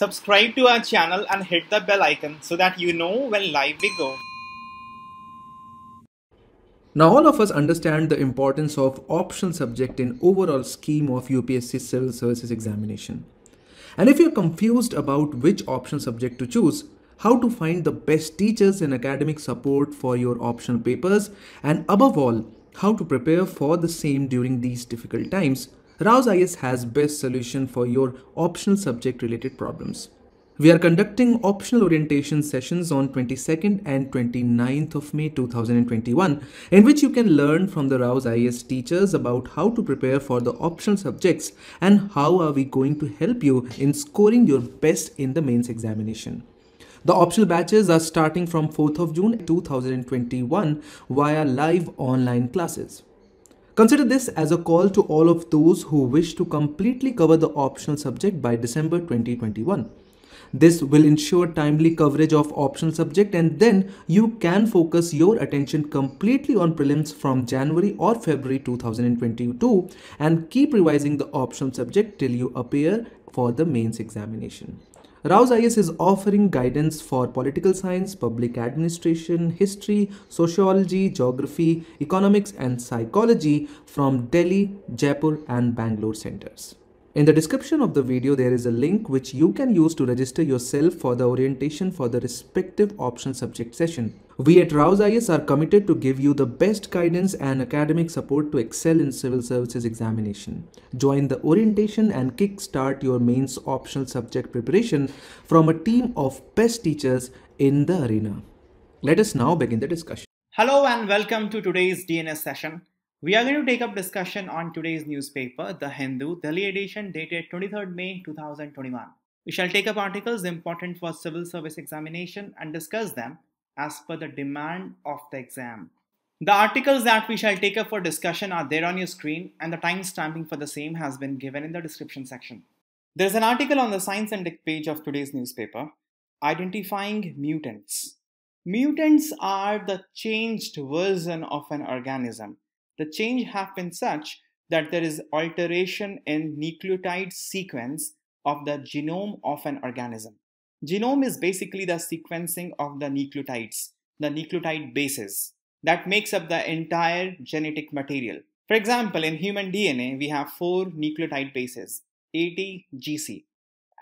Subscribe to our channel and hit the bell icon so that you know when live we go. Now all of us understand the importance of option subject in overall scheme of UPSC Civil Services examination. And if you're confused about which option subject to choose, how to find the best teachers and academic support for your option papers, and above all, how to prepare for the same during these difficult times, Rouse IS has best solution for your optional subject related problems. We are conducting optional orientation sessions on 22nd and 29th of May 2021 in which you can learn from the Rouse IS teachers about how to prepare for the optional subjects and how are we going to help you in scoring your best in the mains examination. The optional batches are starting from 4th of June 2021 via live online classes. Consider this as a call to all of those who wish to completely cover the optional subject by December 2021. This will ensure timely coverage of optional subject and then you can focus your attention completely on prelims from January or February 2022 and keep revising the optional subject till you appear for the mains examination. Rouse IS is offering guidance for political science, public administration, history, sociology, geography, economics and psychology from Delhi, Jaipur and Bangalore centers. In the description of the video, there is a link which you can use to register yourself for the orientation for the respective optional subject session. We at Rouse IS are committed to give you the best guidance and academic support to excel in civil services examination. Join the orientation and kickstart your mains optional subject preparation from a team of best teachers in the arena. Let us now begin the discussion. Hello and welcome to today's DNS session. We are going to take up discussion on today's newspaper, The Hindu, Delhi edition dated 23rd May 2021. We shall take up articles important for civil service examination and discuss them as per the demand of the exam. The articles that we shall take up for discussion are there on your screen and the timestamping for the same has been given in the description section. There is an article on the Science and Tech page of today's newspaper, Identifying Mutants. Mutants are the changed version of an organism the change happens such that there is alteration in nucleotide sequence of the genome of an organism. Genome is basically the sequencing of the nucleotides, the nucleotide bases that makes up the entire genetic material. For example, in human DNA, we have four nucleotide bases, ATGC,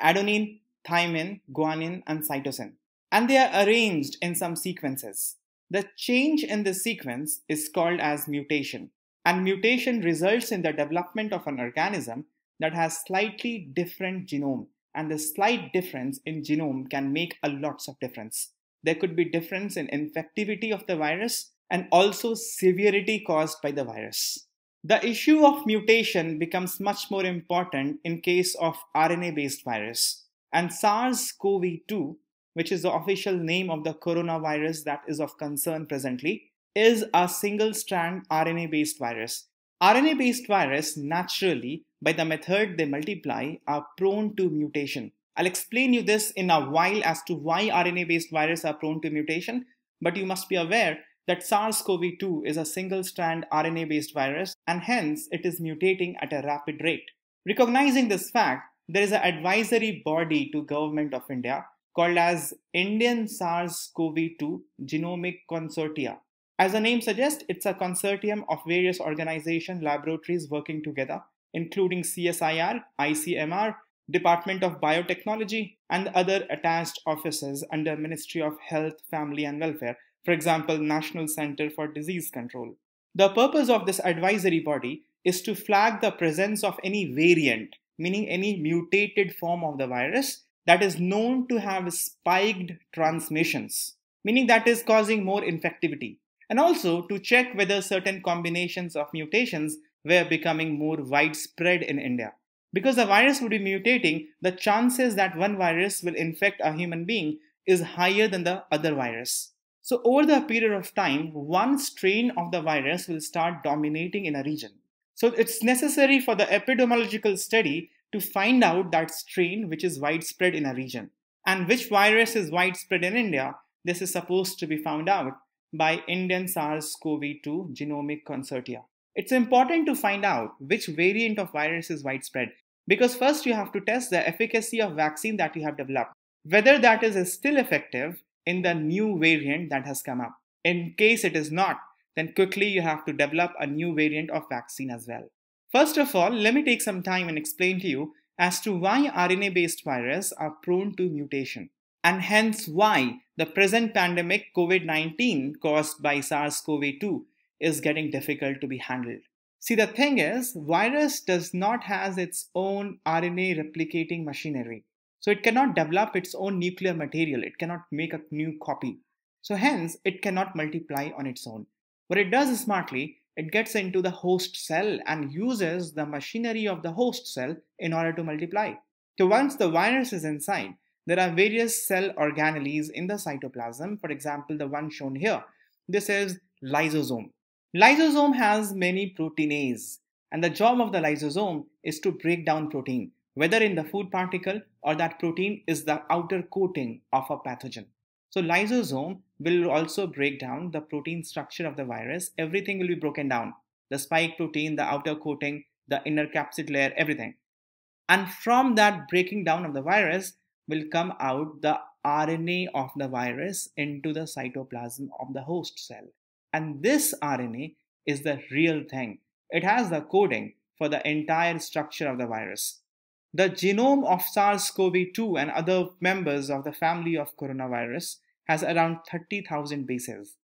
adenine, thymine, guanine, and cytosine. And they are arranged in some sequences. The change in the sequence is called as mutation, and mutation results in the development of an organism that has slightly different genome, and the slight difference in genome can make a lots of difference. There could be difference in infectivity of the virus and also severity caused by the virus. The issue of mutation becomes much more important in case of RNA-based virus, and SARS-CoV-2 which is the official name of the coronavirus that is of concern presently, is a single strand RNA based virus. RNA based viruses naturally, by the method they multiply, are prone to mutation. I'll explain you this in a while as to why RNA based viruses are prone to mutation, but you must be aware that SARS CoV 2 is a single strand RNA based virus and hence it is mutating at a rapid rate. Recognizing this fact, there is an advisory body to Government of India called as Indian SARS-CoV-2 Genomic Consortia. As the name suggests, it's a consortium of various organization laboratories working together, including CSIR, ICMR, Department of Biotechnology, and other attached offices under Ministry of Health, Family and Welfare, for example, National Center for Disease Control. The purpose of this advisory body is to flag the presence of any variant, meaning any mutated form of the virus, that is known to have spiked transmissions, meaning that is causing more infectivity, and also to check whether certain combinations of mutations were becoming more widespread in India. Because the virus would be mutating, the chances that one virus will infect a human being is higher than the other virus. So, over the period of time, one strain of the virus will start dominating in a region. So, it's necessary for the epidemiological study to find out that strain which is widespread in a region. And which virus is widespread in India? This is supposed to be found out by Indian SARS CoV 2 genomic consortia. It's important to find out which variant of virus is widespread because first you have to test the efficacy of vaccine that you have developed, whether that is still effective in the new variant that has come up. In case it is not, then quickly you have to develop a new variant of vaccine as well. First of all, let me take some time and explain to you as to why RNA-based viruses are prone to mutation and hence why the present pandemic COVID-19 caused by SARS-CoV-2 is getting difficult to be handled. See, the thing is, virus does not has its own RNA replicating machinery. So it cannot develop its own nuclear material. It cannot make a new copy. So hence, it cannot multiply on its own. What it does smartly it gets into the host cell and uses the machinery of the host cell in order to multiply. So once the virus is inside, there are various cell organelles in the cytoplasm. For example, the one shown here. This is lysosome. Lysosome has many proteinase and the job of the lysosome is to break down protein, whether in the food particle or that protein is the outer coating of a pathogen. So lysosome will also break down the protein structure of the virus. Everything will be broken down the spike protein, the outer coating, the inner capsid layer, everything. And from that breaking down of the virus will come out the RNA of the virus into the cytoplasm of the host cell. And this RNA is the real thing. It has the coding for the entire structure of the virus. The genome of SARS CoV 2 and other members of the family of coronavirus has around 30,000 bases.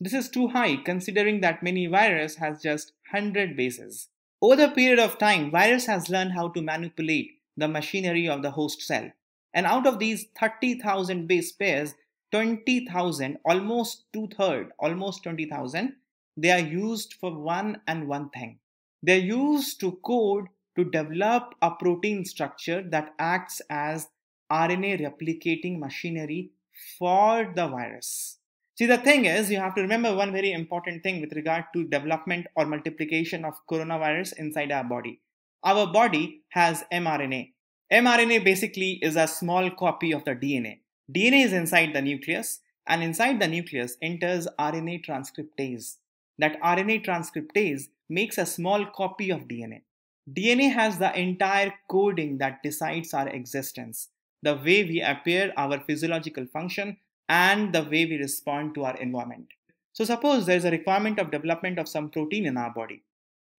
This is too high considering that many virus has just 100 bases. Over the period of time, virus has learned how to manipulate the machinery of the host cell. And out of these 30,000 base pairs, 20,000, almost two-thirds, almost 20,000, they are used for one and one thing. They're used to code to develop a protein structure that acts as RNA replicating machinery for the virus. See, the thing is, you have to remember one very important thing with regard to development or multiplication of coronavirus inside our body. Our body has mRNA. mRNA basically is a small copy of the DNA. DNA is inside the nucleus, and inside the nucleus enters RNA transcriptase. That RNA transcriptase makes a small copy of DNA. DNA has the entire coding that decides our existence the way we appear, our physiological function, and the way we respond to our environment. So suppose there is a requirement of development of some protein in our body,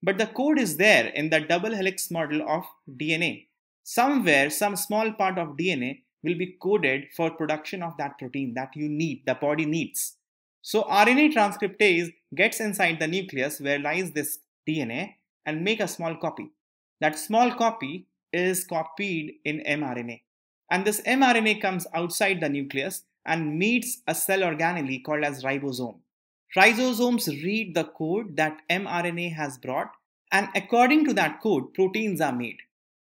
but the code is there in the double helix model of DNA. Somewhere, some small part of DNA will be coded for production of that protein that you need, the body needs. So RNA transcriptase gets inside the nucleus where lies this DNA and make a small copy. That small copy is copied in mRNA. And this mRNA comes outside the nucleus and meets a cell organelle called as ribosome. Ribosomes read the code that mRNA has brought and according to that code, proteins are made.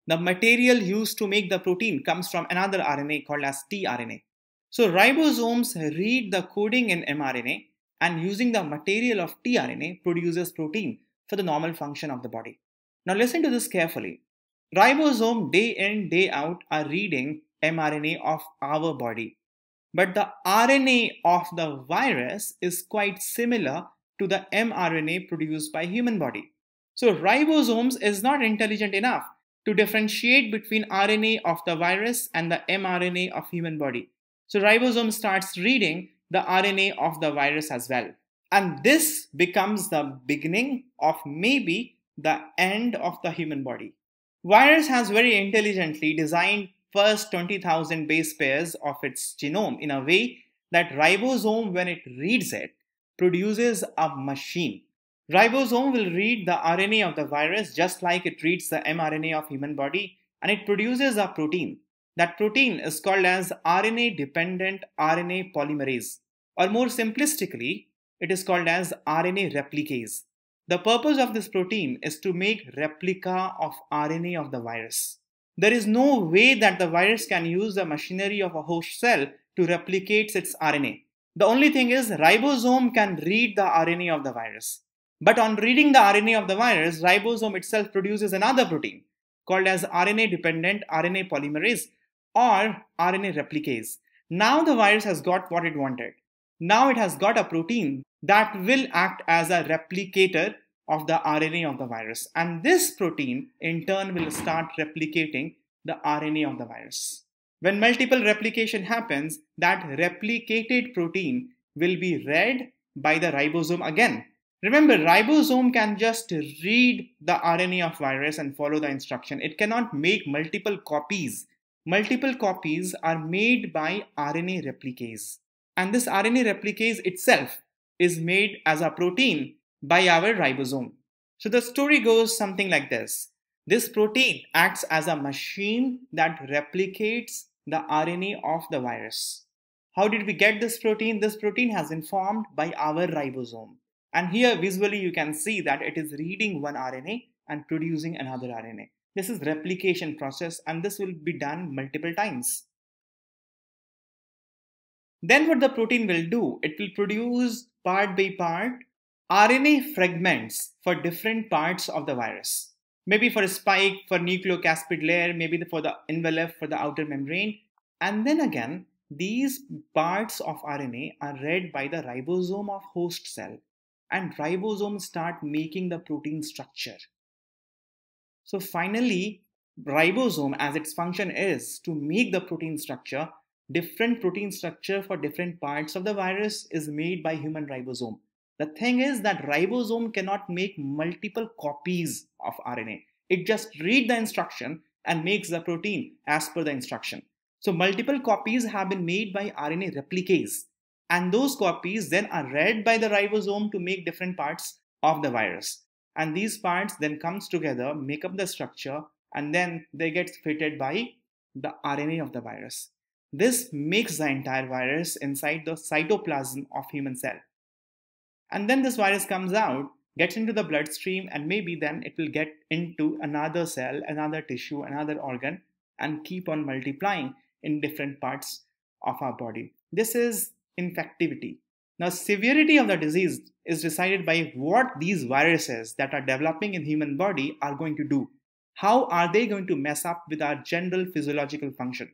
The material used to make the protein comes from another RNA called as tRNA. So ribosomes read the coding in mRNA and using the material of tRNA produces protein for the normal function of the body. Now listen to this carefully. Ribosome day in day out are reading mRNA of our body. But the RNA of the virus is quite similar to the mRNA produced by human body. So ribosomes is not intelligent enough to differentiate between RNA of the virus and the mRNA of human body. So ribosome starts reading the RNA of the virus as well. And this becomes the beginning of maybe the end of the human body. Virus has very intelligently designed first 20,000 base pairs of its genome in a way that ribosome, when it reads it, produces a machine. Ribosome will read the RNA of the virus just like it reads the mRNA of human body and it produces a protein. That protein is called as RNA-dependent RNA polymerase or more simplistically, it is called as RNA replicase. The purpose of this protein is to make replica of RNA of the virus. There is no way that the virus can use the machinery of a host cell to replicate its RNA. The only thing is ribosome can read the RNA of the virus. But on reading the RNA of the virus, ribosome itself produces another protein called as RNA-dependent RNA polymerase or RNA replicase. Now the virus has got what it wanted. Now it has got a protein that will act as a replicator of the RNA of the virus. And this protein in turn will start replicating the RNA of the virus. When multiple replication happens, that replicated protein will be read by the ribosome again. Remember, ribosome can just read the RNA of virus and follow the instruction. It cannot make multiple copies. Multiple copies are made by RNA replicase. And this RNA replicase itself is made as a protein by our ribosome. So the story goes something like this. This protein acts as a machine that replicates the RNA of the virus. How did we get this protein? This protein has been formed by our ribosome. And here visually you can see that it is reading one RNA and producing another RNA. This is replication process and this will be done multiple times. Then what the protein will do, it will produce part by part RNA fragments for different parts of the virus. Maybe for a spike, for nucleocapsid layer, maybe for the envelope, for the outer membrane. And then again, these parts of RNA are read by the ribosome of host cell and ribosomes start making the protein structure. So finally, ribosome as its function is to make the protein structure, different protein structure for different parts of the virus is made by human ribosome. The thing is that ribosome cannot make multiple copies of RNA. It just reads the instruction and makes the protein as per the instruction. So multiple copies have been made by RNA replicase and those copies then are read by the ribosome to make different parts of the virus. And these parts then comes together, make up the structure and then they get fitted by the RNA of the virus. This makes the entire virus inside the cytoplasm of human cell. And then this virus comes out, gets into the bloodstream, and maybe then it will get into another cell, another tissue, another organ, and keep on multiplying in different parts of our body. This is infectivity. Now, severity of the disease is decided by what these viruses that are developing in human body are going to do. How are they going to mess up with our general physiological function?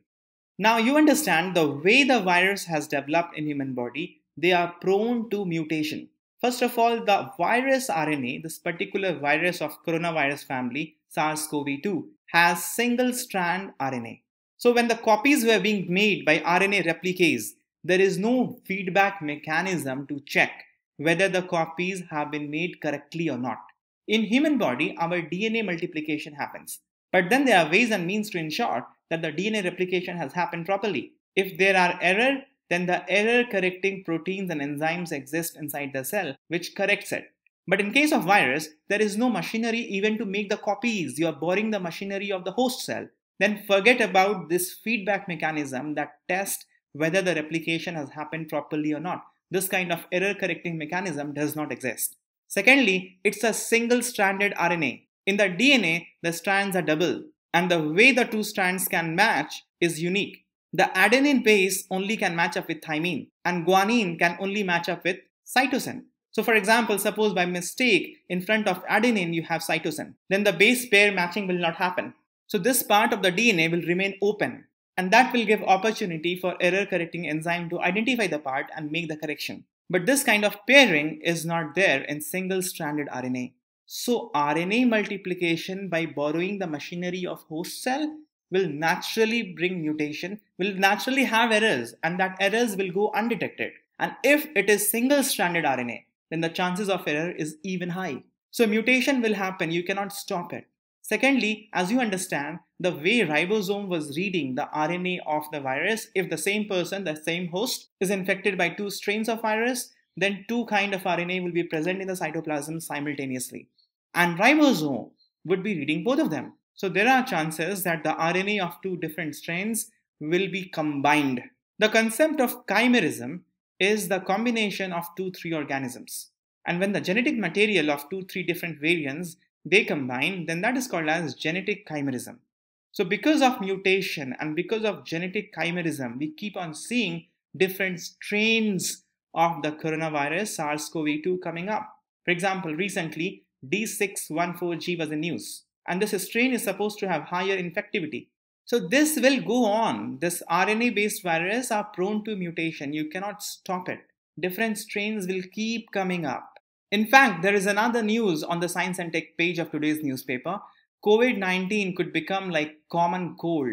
Now, you understand the way the virus has developed in human body, they are prone to mutation. First of all, the virus RNA, this particular virus of coronavirus family, SARS-CoV-2, has single-strand RNA. So when the copies were being made by RNA replicase, there is no feedback mechanism to check whether the copies have been made correctly or not. In human body, our DNA multiplication happens. But then there are ways and means to ensure that the DNA replication has happened properly. If there are error, then the error correcting proteins and enzymes exist inside the cell, which corrects it. But in case of virus, there is no machinery even to make the copies. You are borrowing the machinery of the host cell. Then forget about this feedback mechanism that tests whether the replication has happened properly or not. This kind of error correcting mechanism does not exist. Secondly, it's a single stranded RNA. In the DNA, the strands are double, and the way the two strands can match is unique. The adenine base only can match up with thymine and guanine can only match up with cytosine. So for example, suppose by mistake in front of adenine you have cytosine, then the base pair matching will not happen. So this part of the DNA will remain open and that will give opportunity for error correcting enzyme to identify the part and make the correction. But this kind of pairing is not there in single stranded RNA. So RNA multiplication by borrowing the machinery of host cell will naturally bring mutation, will naturally have errors, and that errors will go undetected. And if it is single stranded RNA, then the chances of error is even high. So mutation will happen, you cannot stop it. Secondly, as you understand, the way ribosome was reading the RNA of the virus, if the same person, the same host, is infected by two strains of virus, then two kind of RNA will be present in the cytoplasm simultaneously. And ribosome would be reading both of them. So there are chances that the RNA of two different strains will be combined. The concept of chimerism is the combination of two, three organisms. And when the genetic material of two, three different variants, they combine, then that is called as genetic chimerism. So because of mutation and because of genetic chimerism, we keep on seeing different strains of the coronavirus SARS-CoV-2 coming up. For example, recently D614G was in news and this strain is supposed to have higher infectivity. So this will go on. This RNA-based virus are prone to mutation. You cannot stop it. Different strains will keep coming up. In fact, there is another news on the Science and Tech page of today's newspaper. COVID-19 could become like common cold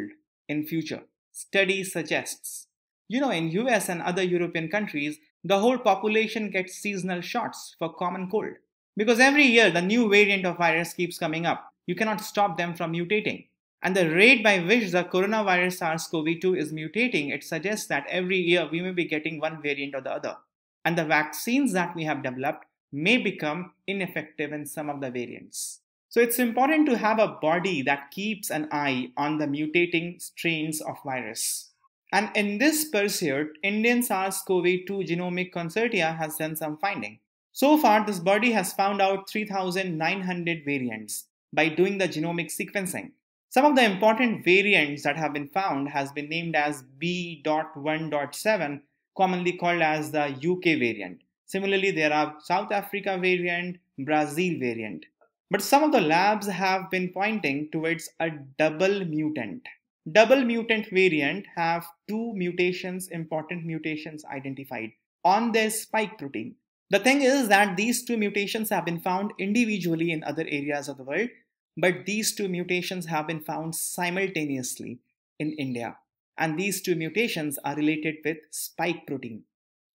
in future. Study suggests. You know, in US and other European countries, the whole population gets seasonal shots for common cold. Because every year the new variant of virus keeps coming up you cannot stop them from mutating. And the rate by which the coronavirus SARS-CoV-2 is mutating, it suggests that every year we may be getting one variant or the other. And the vaccines that we have developed may become ineffective in some of the variants. So it's important to have a body that keeps an eye on the mutating strains of virus. And in this pursuit, Indian SARS-CoV-2 Genomic Consortia has done some finding. So far, this body has found out 3,900 variants, by doing the genomic sequencing. Some of the important variants that have been found has been named as B.1.7, commonly called as the UK variant. Similarly, there are South Africa variant, Brazil variant. But some of the labs have been pointing towards a double mutant. Double mutant variant have two mutations, important mutations identified on their spike protein. The thing is that these two mutations have been found individually in other areas of the world, but these two mutations have been found simultaneously in India. And these two mutations are related with spike protein.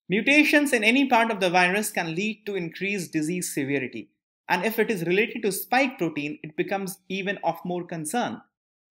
Mutations in any part of the virus can lead to increased disease severity. And if it is related to spike protein, it becomes even of more concern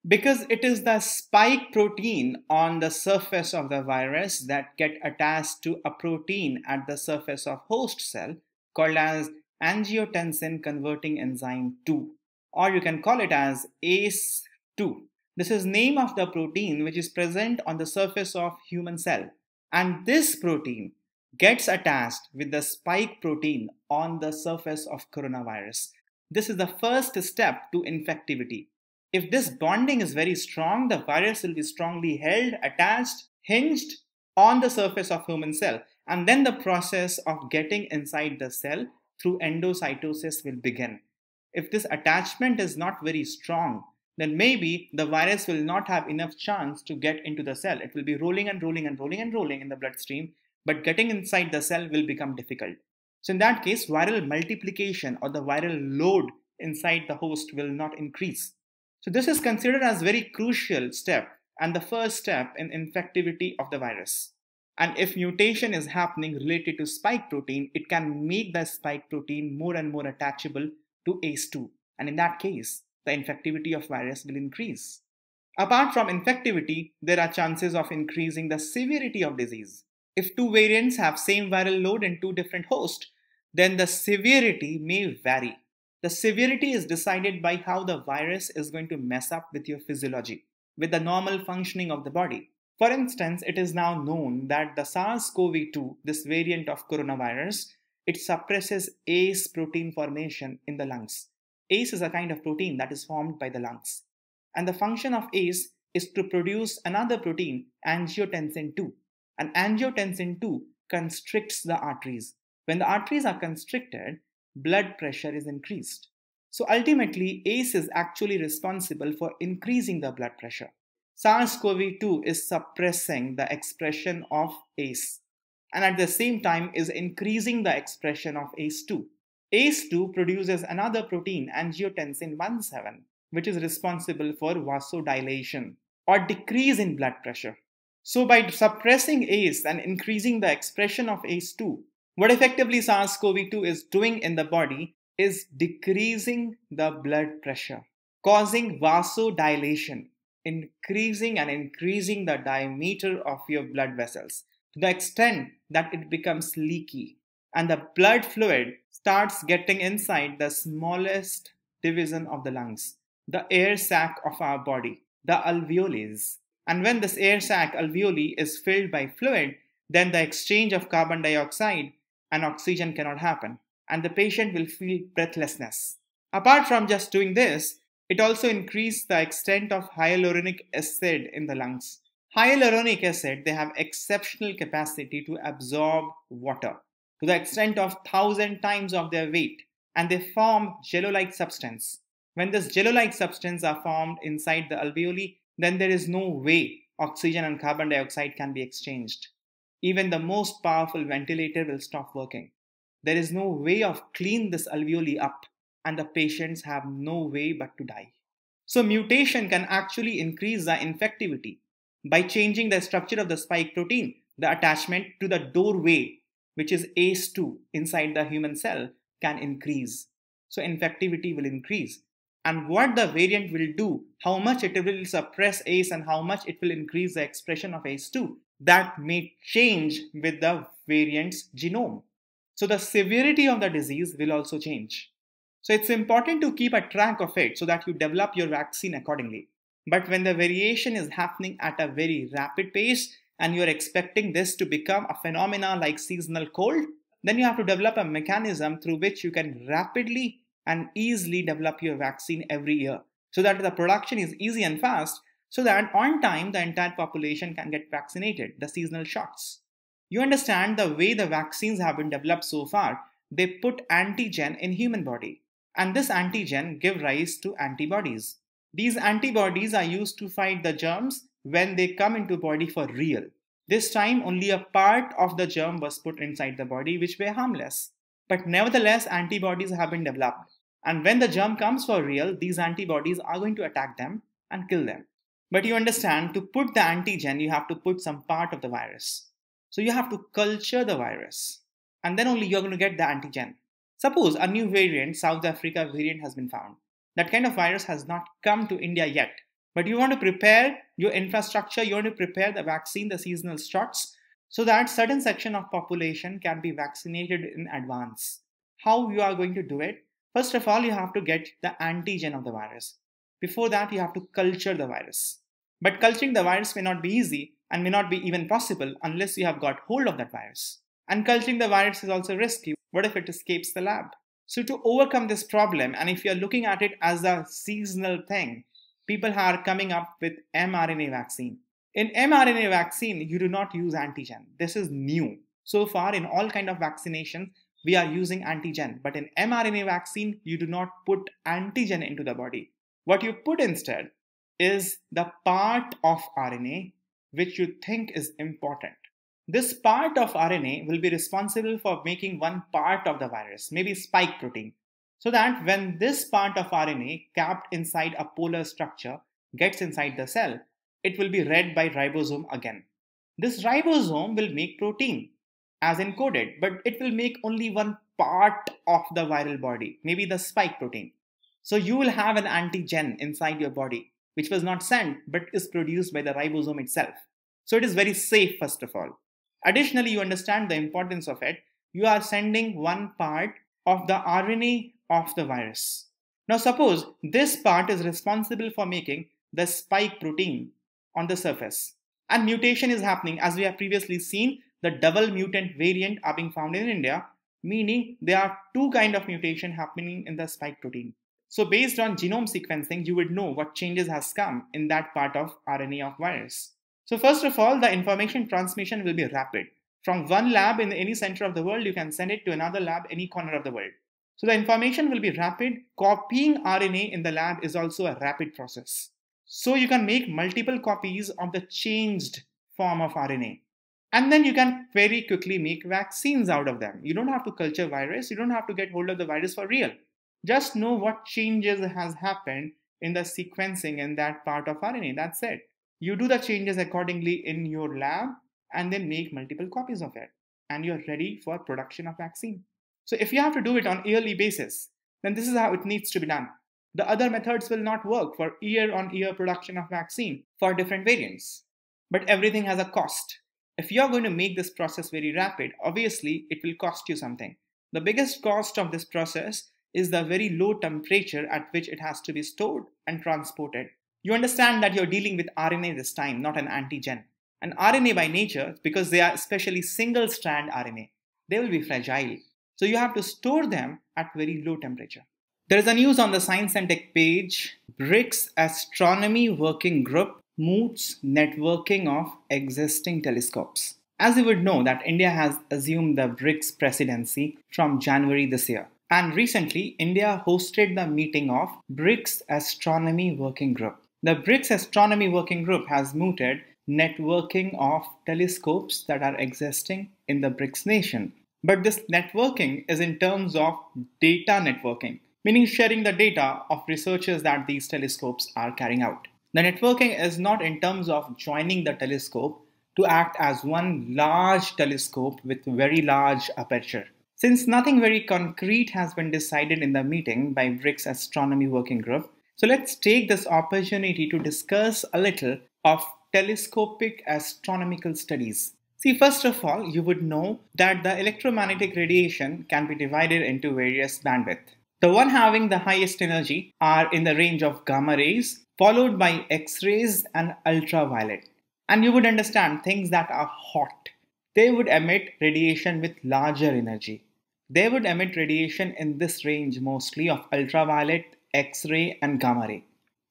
because it is the spike protein on the surface of the virus that get attached to a protein at the surface of host cell called as angiotensin converting enzyme 2 or you can call it as ACE2. This is name of the protein which is present on the surface of human cell and this protein gets attached with the spike protein on the surface of coronavirus. This is the first step to infectivity. If this bonding is very strong, the virus will be strongly held, attached, hinged on the surface of human cell. And then the process of getting inside the cell through endocytosis will begin. If this attachment is not very strong, then maybe the virus will not have enough chance to get into the cell. It will be rolling and rolling and rolling and rolling in the bloodstream, but getting inside the cell will become difficult. So in that case, viral multiplication or the viral load inside the host will not increase. So this is considered as very crucial step and the first step in infectivity of the virus. And if mutation is happening related to spike protein, it can make the spike protein more and more attachable to ACE2. And in that case, the infectivity of virus will increase. Apart from infectivity, there are chances of increasing the severity of disease. If two variants have same viral load in two different hosts, then the severity may vary. The severity is decided by how the virus is going to mess up with your physiology, with the normal functioning of the body. For instance, it is now known that the SARS-CoV-2, this variant of coronavirus, it suppresses ACE protein formation in the lungs. ACE is a kind of protein that is formed by the lungs. And the function of ACE is to produce another protein, angiotensin 2. And angiotensin 2 constricts the arteries. When the arteries are constricted, blood pressure is increased. So ultimately, ACE is actually responsible for increasing the blood pressure. SARS-CoV-2 is suppressing the expression of ACE and at the same time is increasing the expression of ACE2. ACE2 produces another protein, angiotensin 17, which is responsible for vasodilation or decrease in blood pressure. So by suppressing ACE and increasing the expression of ACE2, what effectively SARS CoV 2 is doing in the body is decreasing the blood pressure, causing vasodilation, increasing and increasing the diameter of your blood vessels to the extent that it becomes leaky and the blood fluid starts getting inside the smallest division of the lungs, the air sac of our body, the alveoles. And when this air sac alveoli is filled by fluid, then the exchange of carbon dioxide and oxygen cannot happen, and the patient will feel breathlessness. Apart from just doing this, it also increases the extent of hyaluronic acid in the lungs. Hyaluronic acid, they have exceptional capacity to absorb water to the extent of 1000 times of their weight and they form jello-like substance. When this jello-like substance are formed inside the alveoli, then there is no way oxygen and carbon dioxide can be exchanged even the most powerful ventilator will stop working. There is no way of clean this alveoli up and the patients have no way but to die. So mutation can actually increase the infectivity by changing the structure of the spike protein, the attachment to the doorway, which is ACE2 inside the human cell can increase. So infectivity will increase. And what the variant will do, how much it will suppress ACE and how much it will increase the expression of ACE2 that may change with the variant's genome. So the severity of the disease will also change. So it's important to keep a track of it so that you develop your vaccine accordingly. But when the variation is happening at a very rapid pace and you're expecting this to become a phenomena like seasonal cold, then you have to develop a mechanism through which you can rapidly and easily develop your vaccine every year so that the production is easy and fast so that on time the entire population can get vaccinated, the seasonal shots. You understand the way the vaccines have been developed so far, they put antigen in human body and this antigen give rise to antibodies. These antibodies are used to fight the germs when they come into body for real. This time only a part of the germ was put inside the body which were harmless. But nevertheless antibodies have been developed and when the germ comes for real these antibodies are going to attack them and kill them. But you understand, to put the antigen, you have to put some part of the virus. So you have to culture the virus, and then only you're going to get the antigen. Suppose a new variant, South Africa variant, has been found. That kind of virus has not come to India yet. But you want to prepare your infrastructure, you want to prepare the vaccine, the seasonal shots, so that certain section of population can be vaccinated in advance. How you are going to do it? First of all, you have to get the antigen of the virus. Before that, you have to culture the virus. But culturing the virus may not be easy and may not be even possible unless you have got hold of that virus. And culturing the virus is also risky. What if it escapes the lab? So, to overcome this problem, and if you're looking at it as a seasonal thing, people are coming up with mRNA vaccine. In mRNA vaccine, you do not use antigen. This is new. So far, in all kind of vaccination, we are using antigen. But in mRNA vaccine, you do not put antigen into the body. What you put instead is the part of RNA which you think is important. This part of RNA will be responsible for making one part of the virus, maybe spike protein, so that when this part of RNA capped inside a polar structure gets inside the cell, it will be read by ribosome again. This ribosome will make protein as encoded, but it will make only one part of the viral body, maybe the spike protein. So you will have an antigen inside your body, which was not sent but is produced by the ribosome itself. So it is very safe, first of all. Additionally, you understand the importance of it. You are sending one part of the RNA of the virus. Now, suppose this part is responsible for making the spike protein on the surface. And mutation is happening. As we have previously seen, the double mutant variant are being found in India, meaning there are two kind of mutation happening in the spike protein. So based on genome sequencing, you would know what changes has come in that part of RNA of virus. So first of all, the information transmission will be rapid. From one lab in any center of the world, you can send it to another lab, any corner of the world. So the information will be rapid. Copying RNA in the lab is also a rapid process. So you can make multiple copies of the changed form of RNA. And then you can very quickly make vaccines out of them. You don't have to culture virus. You don't have to get hold of the virus for real. Just know what changes has happened in the sequencing in that part of RNA. That's it. You do the changes accordingly in your lab and then make multiple copies of it. And you're ready for production of vaccine. So if you have to do it on yearly basis, then this is how it needs to be done. The other methods will not work for year on year production of vaccine for different variants. But everything has a cost. If you're going to make this process very rapid, obviously it will cost you something. The biggest cost of this process is the very low temperature at which it has to be stored and transported. You understand that you're dealing with RNA this time, not an antigen. And RNA by nature, because they are especially single strand RNA, they will be fragile. So you have to store them at very low temperature. There is a news on the Science and Tech page BRICS Astronomy Working Group moots networking of existing telescopes. As you would know that India has assumed the BRICS presidency from January this year. And recently, India hosted the meeting of BRICS Astronomy Working Group. The BRICS Astronomy Working Group has mooted networking of telescopes that are existing in the BRICS nation. But this networking is in terms of data networking, meaning sharing the data of researches that these telescopes are carrying out. The networking is not in terms of joining the telescope to act as one large telescope with very large aperture. Since nothing very concrete has been decided in the meeting by BRICS Astronomy Working Group, so let's take this opportunity to discuss a little of telescopic astronomical studies. See, first of all, you would know that the electromagnetic radiation can be divided into various bandwidth. The one having the highest energy are in the range of gamma rays, followed by X-rays and ultraviolet. And you would understand things that are hot. They would emit radiation with larger energy. They would emit radiation in this range mostly of ultraviolet, X-ray and gamma ray.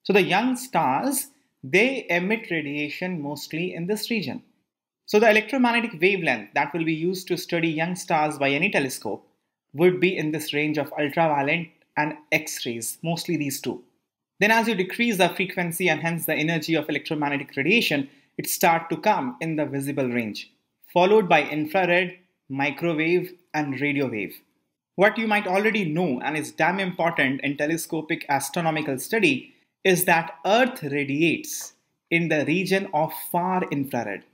So the young stars, they emit radiation mostly in this region. So the electromagnetic wavelength that will be used to study young stars by any telescope would be in this range of ultraviolet and X-rays, mostly these two. Then as you decrease the frequency and hence the energy of electromagnetic radiation, it start to come in the visible range, followed by infrared, microwave, and radio wave. What you might already know and is damn important in telescopic astronomical study is that Earth radiates in the region of far infrared.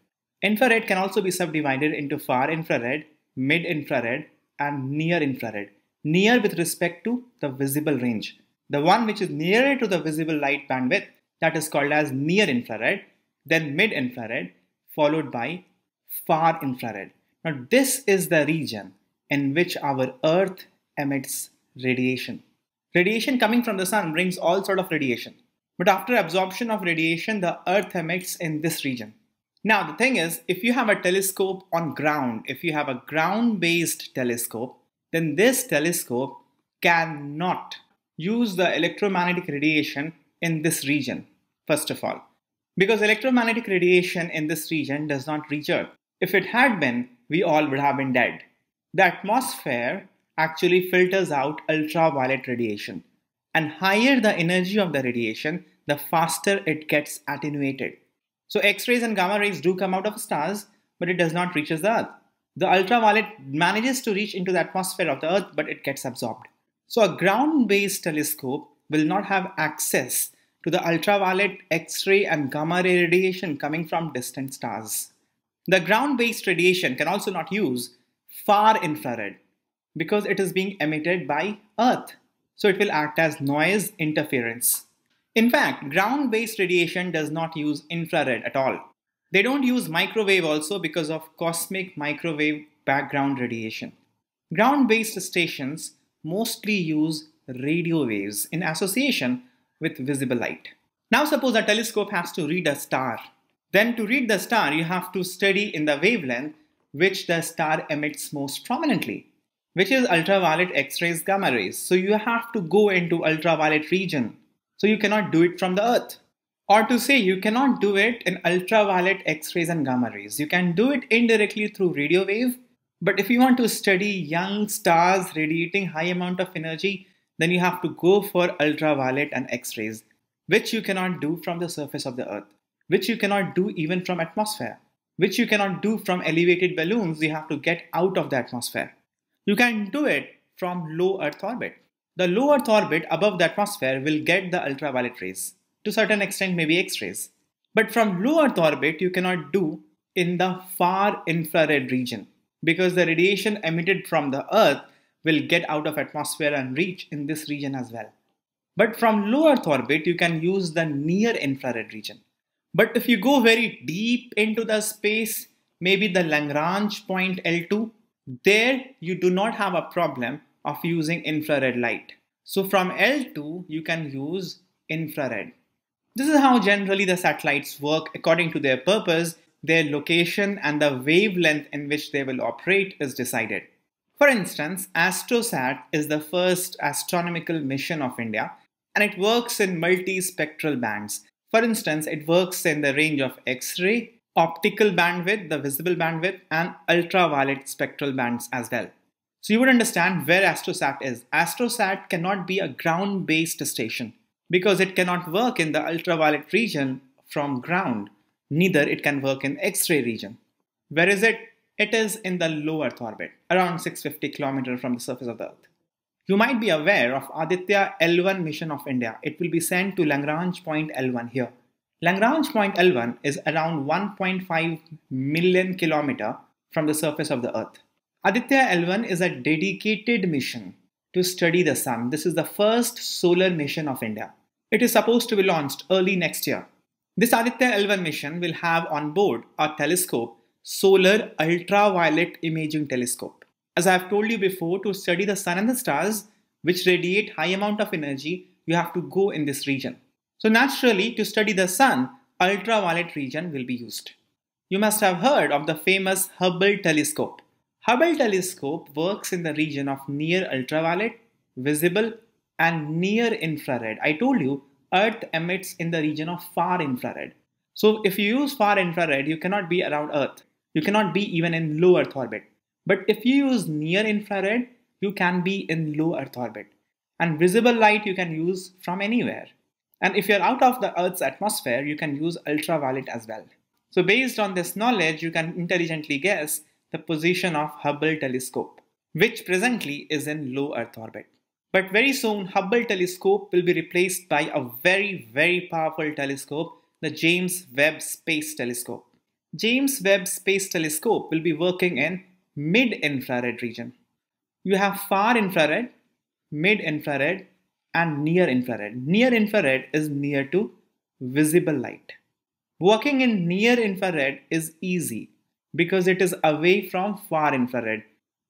Infrared can also be subdivided into far infrared, mid infrared, and near infrared. Near with respect to the visible range. The one which is nearer to the visible light bandwidth, that is called as near infrared, then mid infrared, followed by far infrared. Now, this is the region in which our Earth emits radiation. Radiation coming from the sun brings all sort of radiation. But after absorption of radiation, the Earth emits in this region. Now, the thing is, if you have a telescope on ground, if you have a ground based telescope, then this telescope cannot use the electromagnetic radiation in this region, first of all. Because electromagnetic radiation in this region does not reach Earth. If it had been, we all would have been dead. The atmosphere actually filters out ultraviolet radiation. And higher the energy of the radiation, the faster it gets attenuated. So X-rays and gamma rays do come out of stars, but it does not reach the Earth. The ultraviolet manages to reach into the atmosphere of the Earth, but it gets absorbed. So a ground-based telescope will not have access to the ultraviolet, X-ray and gamma ray radiation coming from distant stars. The ground-based radiation can also not use far infrared because it is being emitted by Earth. So it will act as noise interference. In fact, ground-based radiation does not use infrared at all. They don't use microwave also because of cosmic microwave background radiation. Ground-based stations mostly use radio waves in association with visible light. Now suppose a telescope has to read a star. Then to read the star, you have to study in the wavelength which the star emits most prominently, which is ultraviolet X-rays, gamma rays. So you have to go into ultraviolet region. So you cannot do it from the Earth. Or to say you cannot do it in ultraviolet X-rays and gamma rays. You can do it indirectly through radio wave. But if you want to study young stars radiating high amount of energy, then you have to go for ultraviolet and X-rays, which you cannot do from the surface of the Earth, which you cannot do even from atmosphere which you cannot do from elevated balloons, you have to get out of the atmosphere. You can do it from low Earth orbit. The low Earth orbit above the atmosphere will get the ultraviolet rays, to certain extent maybe X-rays. But from low Earth orbit, you cannot do in the far infrared region because the radiation emitted from the Earth will get out of atmosphere and reach in this region as well. But from low Earth orbit, you can use the near infrared region. But if you go very deep into the space, maybe the Lagrange point L2, there you do not have a problem of using infrared light. So from L2, you can use infrared. This is how generally the satellites work according to their purpose, their location and the wavelength in which they will operate is decided. For instance, AstroSat is the first astronomical mission of India and it works in multispectral bands. For instance, it works in the range of X-ray, optical bandwidth, the visible bandwidth, and ultraviolet spectral bands as well. So you would understand where AstroSat is. AstroSat cannot be a ground-based station because it cannot work in the ultraviolet region from ground. Neither it can work in X-ray region. Where is it? It is in the low Earth orbit, around 650 km from the surface of the Earth. You might be aware of Aditya L1 mission of India. It will be sent to Lagrange point L1 here. Lagrange point L1 is around 1.5 million kilometer from the surface of the earth. Aditya L1 is a dedicated mission to study the sun. This is the first solar mission of India. It is supposed to be launched early next year. This Aditya L1 mission will have on board a telescope, Solar Ultraviolet Imaging Telescope. As I have told you before, to study the sun and the stars, which radiate high amount of energy, you have to go in this region. So naturally, to study the sun, ultraviolet region will be used. You must have heard of the famous Hubble telescope. Hubble telescope works in the region of near ultraviolet, visible and near infrared. I told you Earth emits in the region of far infrared. So if you use far infrared, you cannot be around Earth. You cannot be even in low Earth orbit. But if you use near infrared, you can be in low Earth orbit. And visible light you can use from anywhere. And if you're out of the Earth's atmosphere, you can use ultraviolet as well. So, based on this knowledge, you can intelligently guess the position of Hubble telescope, which presently is in low Earth orbit. But very soon, Hubble telescope will be replaced by a very, very powerful telescope, the James Webb Space Telescope. James Webb Space Telescope will be working in mid infrared region. You have far infrared, mid infrared, and near infrared. Near infrared is near to visible light. Working in near infrared is easy because it is away from far infrared,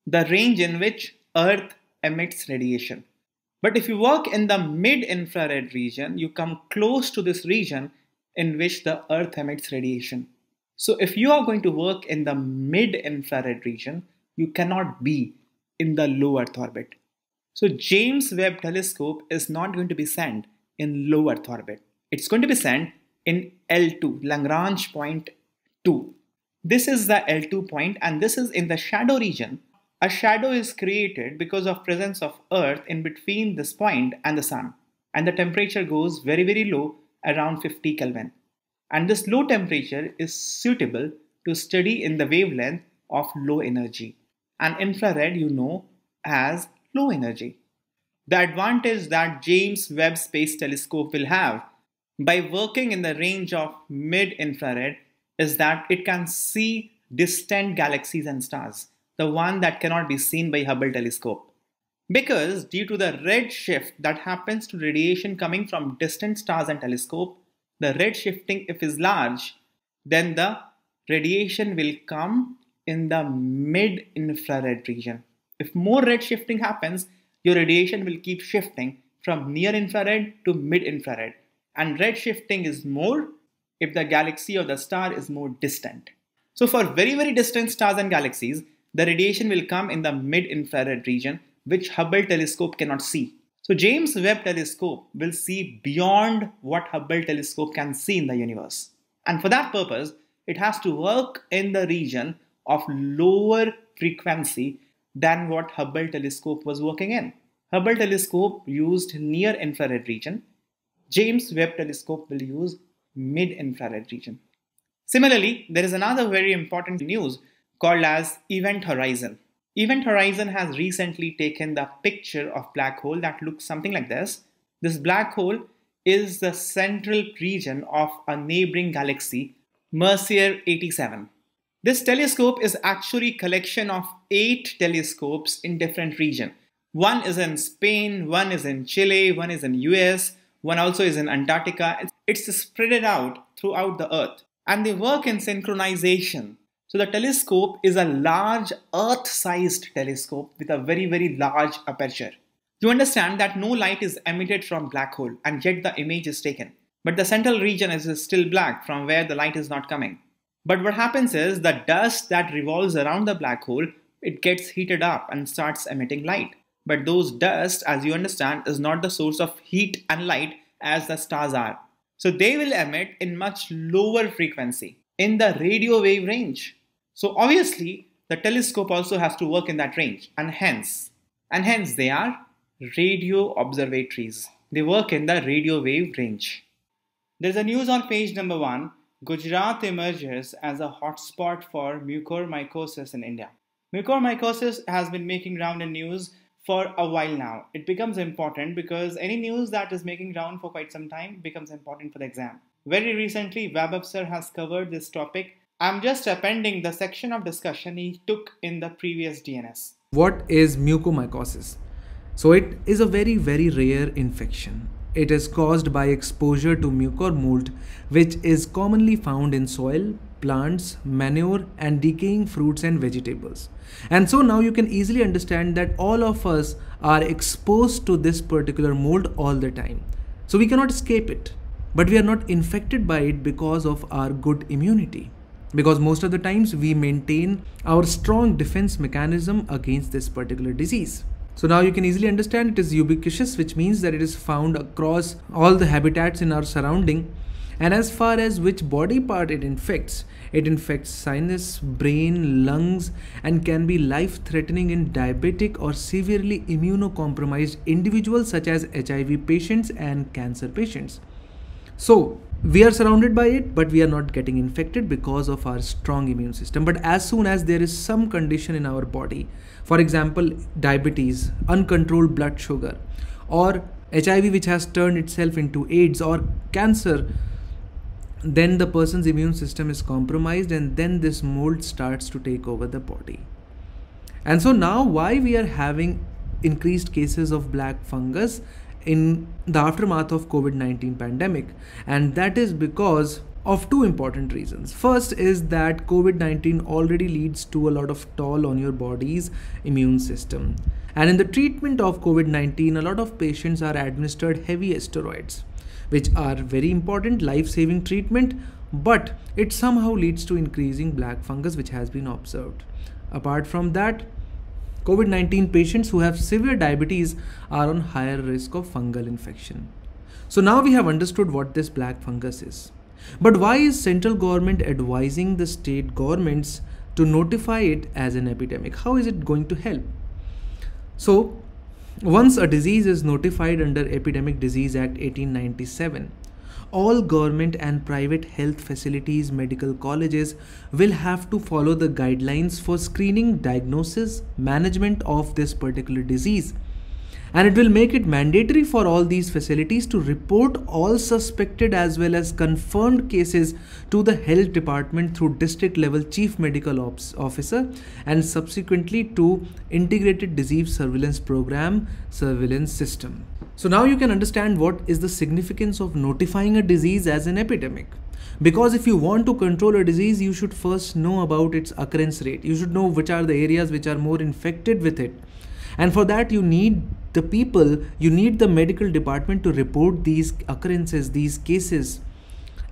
the range in which Earth emits radiation. But if you work in the mid infrared region, you come close to this region in which the Earth emits radiation. So if you are going to work in the mid infrared region, you cannot be in the low Earth orbit. So James Webb Telescope is not going to be sent in low Earth orbit. It's going to be sent in L2, Lagrange point 2. This is the L2 point and this is in the shadow region. A shadow is created because of presence of Earth in between this point and the Sun. And the temperature goes very, very low around 50 Kelvin and this low temperature is suitable to study in the wavelength of low energy and infrared you know as low energy. The advantage that James Webb Space Telescope will have by working in the range of mid-infrared is that it can see distant galaxies and stars, the one that cannot be seen by Hubble telescope. Because due to the red shift that happens to radiation coming from distant stars and telescope, the red shifting if is large, then the radiation will come in the mid infrared region. If more red shifting happens, your radiation will keep shifting from near infrared to mid infrared. And red shifting is more if the galaxy or the star is more distant. So for very, very distant stars and galaxies, the radiation will come in the mid infrared region, which Hubble telescope cannot see. So James Webb Telescope will see beyond what Hubble Telescope can see in the universe. And for that purpose, it has to work in the region of lower frequency than what Hubble Telescope was working in. Hubble Telescope used near infrared region. James Webb Telescope will use mid infrared region. Similarly, there is another very important news called as event horizon. Event Horizon has recently taken the picture of black hole that looks something like this. This black hole is the central region of a neighboring galaxy, Mercier 87. This telescope is actually collection of eight telescopes in different region. One is in Spain, one is in Chile, one is in US, one also is in Antarctica. It's spread out throughout the Earth. And they work in synchronization so the telescope is a large Earth-sized telescope with a very, very large aperture. You understand that no light is emitted from black hole and yet the image is taken. But the central region is still black from where the light is not coming. But what happens is the dust that revolves around the black hole, it gets heated up and starts emitting light. But those dust, as you understand, is not the source of heat and light as the stars are. So they will emit in much lower frequency, in the radio wave range. So obviously, the telescope also has to work in that range, and hence, and hence they are radio observatories. They work in the radio wave range. There's a news on page number one. Gujarat emerges as a hotspot for mucormycosis in India. Mucormycosis has been making round in news for a while now. It becomes important because any news that is making round for quite some time becomes important for the exam. Very recently, Wabab sir has covered this topic I'm just appending the section of discussion he took in the previous DNS. What is mucomycosis? So it is a very very rare infection. It is caused by exposure to mucor mold which is commonly found in soil, plants, manure and decaying fruits and vegetables. And so now you can easily understand that all of us are exposed to this particular mold all the time. So we cannot escape it, but we are not infected by it because of our good immunity because most of the times we maintain our strong defense mechanism against this particular disease. So now you can easily understand it is ubiquitous, which means that it is found across all the habitats in our surrounding. And as far as which body part it infects, it infects sinus, brain, lungs, and can be life threatening in diabetic or severely immunocompromised individuals such as HIV patients and cancer patients. So we are surrounded by it, but we are not getting infected because of our strong immune system. But as soon as there is some condition in our body, for example, diabetes, uncontrolled blood sugar, or HIV which has turned itself into AIDS or cancer, then the person's immune system is compromised and then this mold starts to take over the body. And so now why we are having increased cases of black fungus in the aftermath of COVID-19 pandemic and that is because of two important reasons. First is that COVID-19 already leads to a lot of toll on your body's immune system. And in the treatment of COVID-19, a lot of patients are administered heavy steroids, which are very important life-saving treatment, but it somehow leads to increasing black fungus, which has been observed. Apart from that, COVID 19 patients who have severe diabetes are on higher risk of fungal infection. So now we have understood what this black fungus is. But why is central government advising the state governments to notify it as an epidemic? How is it going to help? So once a disease is notified under Epidemic Disease Act 1897, all government and private health facilities, medical colleges will have to follow the guidelines for screening, diagnosis, management of this particular disease. And it will make it mandatory for all these facilities to report all suspected as well as confirmed cases to the health department through district level chief medical ops officer and subsequently to integrated disease surveillance program surveillance system. So now you can understand what is the significance of notifying a disease as an epidemic. Because if you want to control a disease, you should first know about its occurrence rate. You should know which are the areas which are more infected with it. And for that, you need the people, you need the medical department to report these occurrences, these cases.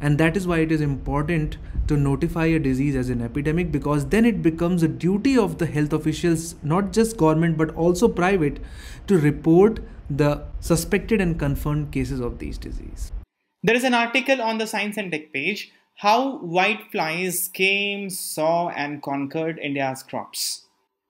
And that is why it is important to notify a disease as an epidemic because then it becomes a duty of the health officials, not just government but also private, to report the suspected and confirmed cases of these disease. There is an article on the Science and Tech page how white flies came, saw, and conquered India's crops.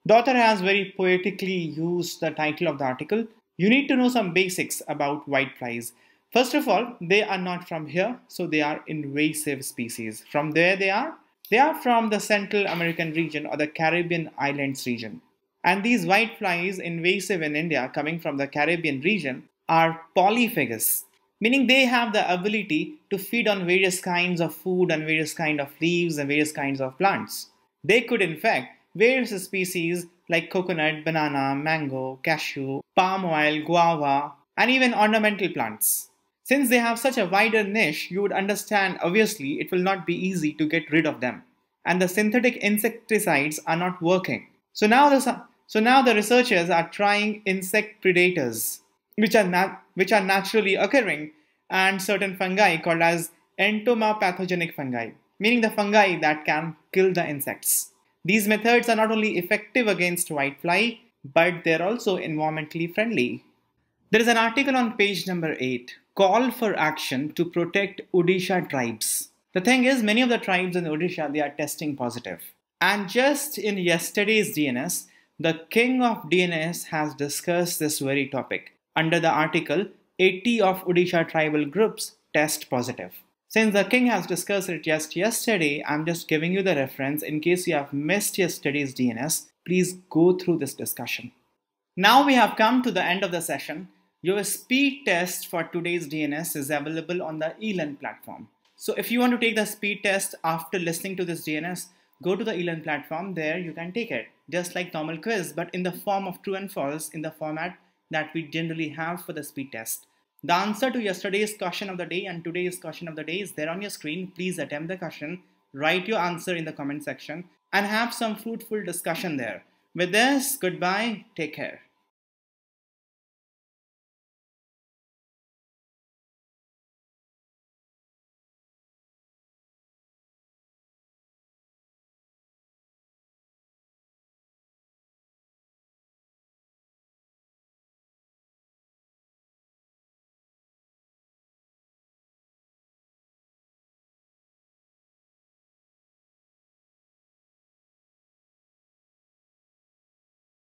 The author has very poetically used the title of the article. You need to know some basics about white flies. First of all, they are not from here, so they are invasive species. From there they are? They are from the Central American region or the Caribbean Islands region. And these white flies, invasive in India coming from the Caribbean region, are polyphagous, meaning they have the ability to feed on various kinds of food and various kinds of leaves and various kinds of plants. They could infect various species like coconut, banana, mango, cashew, palm oil, guava, and even ornamental plants. Since they have such a wider niche, you would understand obviously it will not be easy to get rid of them. And the synthetic insecticides are not working. So now the so now the researchers are trying insect predators, which are, nat- which are naturally occurring, and certain fungi called as entomopathogenic fungi, meaning the fungi that can kill the insects. These methods are not only effective against whitefly, but they're also environmentally friendly. There is an article on page number 8 Call for Action to Protect Odisha Tribes. The thing is, many of the tribes in Odisha they are testing positive. And just in yesterday's DNS, the king of DNS has discussed this very topic under the article 80 of Odisha tribal groups test positive. Since the king has discussed it just yesterday, I'm just giving you the reference in case you have missed yesterday's DNS. Please go through this discussion. Now we have come to the end of the session. Your speed test for today's DNS is available on the eLearn platform. So if you want to take the speed test after listening to this DNS, go to the eLearn platform. There you can take it just like normal quiz, but in the form of true and false in the format that we generally have for the speed test. The answer to yesterday's question of the day and today's question of the day is there on your screen. Please attempt the question, write your answer in the comment section and have some fruitful discussion there. With this, goodbye, take care.